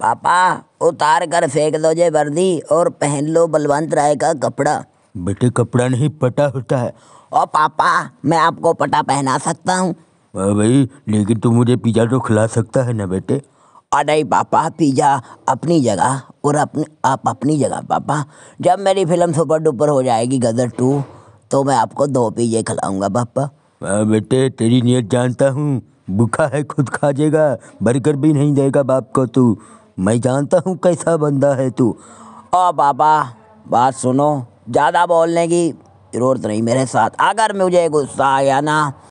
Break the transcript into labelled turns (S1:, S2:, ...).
S1: पापा उतार कर फेंक दो जे वर्दी और पहन लो बलवंत राय का कपड़ा
S2: बेटे कपड़ा नहीं पटा होता है
S1: ओ पापा मैं आपको पटा पहना सकता हूँ
S2: भाई लेकिन तू मुझे पिज्जा तो खिला सकता है ना बेटे
S1: अरे पापा पिज्जा अपनी जगह और अपने आप अपनी जगह पापा जब मेरी फिल्म सुपर डुपर हो जाएगी गदर टू तो मैं आपको दो पिज्जे खिलाऊंगा पापा
S2: आ, बेटे तेरी नीयत जानता हूँ भूखा है खुद खा जाएगा बर्गर भी नहीं देगा बाप को तू मैं जानता हूँ कैसा बंदा है तू
S1: ओ बाबा बात सुनो ज़्यादा बोलने की ज़रूरत नहीं मेरे साथ अगर मुझे गुस्सा आया ना